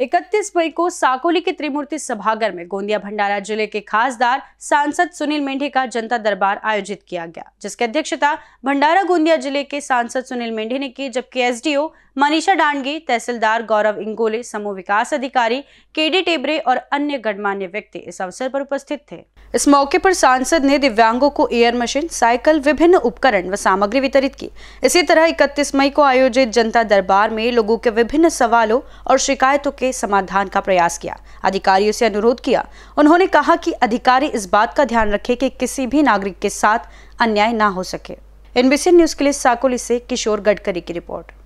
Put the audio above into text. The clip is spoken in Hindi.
इकतीस मई को साकोली के त्रिमूर्ति सभागर में गोंदिया भंडारा जिले के खासदार सांसद सुनील मेंढे का जनता दरबार आयोजित किया गया जिसकी अध्यक्षता भंडारा गोंदिया जिले के सांसद सुनील मेंढे ने की जबकि एसडीओ मनीषा डांडगी तहसीलदार गौरव इंगोले समूह विकास अधिकारी डी टेबरे और अन्य गणमान्य व्यक्ति इस अवसर पर उपस्थित थे इस मौके पर सांसद ने दिव्यांगों को एयर मशीन साइकिल विभिन्न उपकरण व सामग्री वितरित की इसी तरह इकतीस मई को आयोजित जनता दरबार में लोगों के विभिन्न सवालों और शिकायतों के समाधान का प्रयास किया अधिकारियों से अनुरोध किया उन्होंने कहा कि अधिकारी इस बात का ध्यान रखें कि किसी भी नागरिक के साथ अन्याय ना हो सके एनबीसी न्यूज के लिए साकोली से किशोर गडकरी की रिपोर्ट